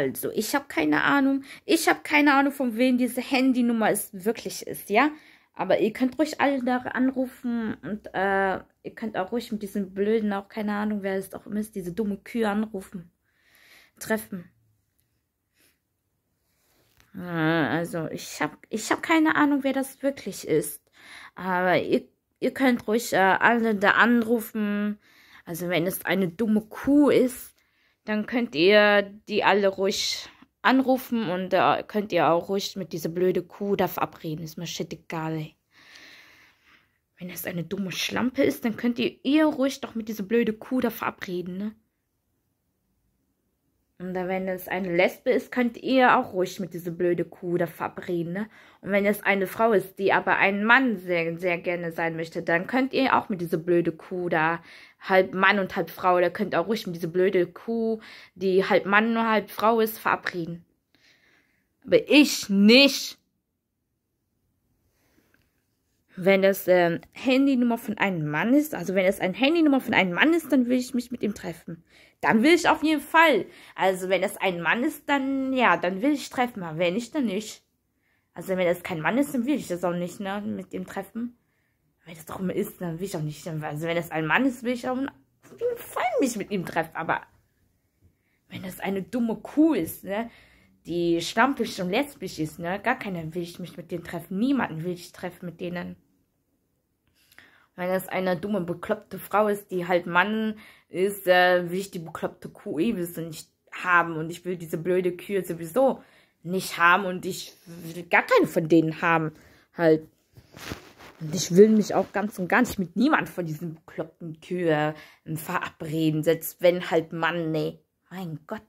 Also, ich habe keine Ahnung. Ich habe keine Ahnung, von wem diese Handynummer ist, wirklich ist, ja? Aber ihr könnt ruhig alle da anrufen und äh, ihr könnt auch ruhig mit diesen blöden, auch keine Ahnung, wer es auch immer ist, diese dumme Kühe anrufen. Treffen. Äh, also, ich habe ich hab keine Ahnung, wer das wirklich ist. Aber ihr, ihr könnt ruhig äh, alle da anrufen. Also, wenn es eine dumme Kuh ist, dann könnt ihr die alle ruhig anrufen und da äh, könnt ihr auch ruhig mit dieser blöde Kuh da verabreden. Ist mir shit egal. Ey. Wenn es eine dumme Schlampe ist, dann könnt ihr ihr ruhig doch mit dieser blöde Kuh da verabreden, ne? Und wenn es eine Lesbe ist, könnt ihr auch ruhig mit dieser blöde Kuh da verabreden. Ne? Und wenn es eine Frau ist, die aber ein Mann sehr, sehr gerne sein möchte, dann könnt ihr auch mit dieser blöde Kuh da halb Mann und halb Frau, da könnt ihr auch ruhig mit dieser blöde Kuh, die halb Mann und halb Frau ist, verabreden. Aber ich nicht wenn das ähm, Handynummer von einem Mann ist, also wenn es ein Handynummer von einem Mann ist, dann will ich mich mit ihm treffen. Dann will ich auf jeden Fall. Also wenn es ein Mann ist, dann ja, dann will ich treffen, aber wenn nicht, dann nicht. Also wenn es kein Mann ist, dann will ich das auch nicht, ne, mit ihm treffen. Wenn das doch mal ist, dann will ich auch nicht. Also wenn es ein Mann ist, will ich auf jeden Fall mich mit ihm treffen, aber wenn das eine dumme Kuh ist, ne, die Stammtisch und lesbisch ist, ne? Gar keiner will ich mich mit denen treffen. Niemanden will ich treffen mit denen. Wenn das eine dumme, bekloppte Frau ist, die halt Mann ist, äh, will ich die bekloppte Kuh sowieso nicht haben. Und ich will diese blöde Kühe sowieso nicht haben. Und ich will gar keine von denen haben. Halt. Und ich will mich auch ganz und gar nicht mit niemand von diesen bekloppten Kühen verabreden. Selbst wenn halt Mann, ne? Mein Gott.